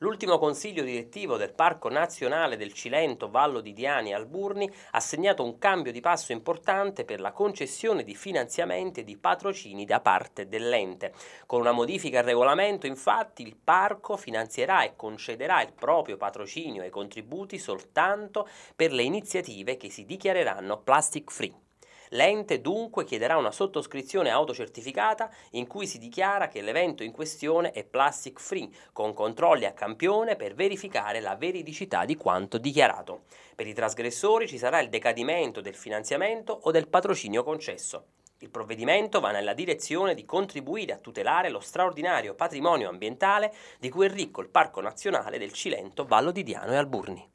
L'ultimo consiglio direttivo del Parco Nazionale del Cilento Vallo di Diani Alburni ha segnato un cambio di passo importante per la concessione di finanziamenti e di patrocini da parte dell'ente. Con una modifica al regolamento, infatti, il parco finanzierà e concederà il proprio patrocinio e contributi soltanto per le iniziative che si dichiareranno plastic free. L'ente dunque chiederà una sottoscrizione autocertificata in cui si dichiara che l'evento in questione è plastic free, con controlli a campione per verificare la veridicità di quanto dichiarato. Per i trasgressori ci sarà il decadimento del finanziamento o del patrocinio concesso. Il provvedimento va nella direzione di contribuire a tutelare lo straordinario patrimonio ambientale di cui è ricco il Parco Nazionale del Cilento, Vallo di Diano e Alburni.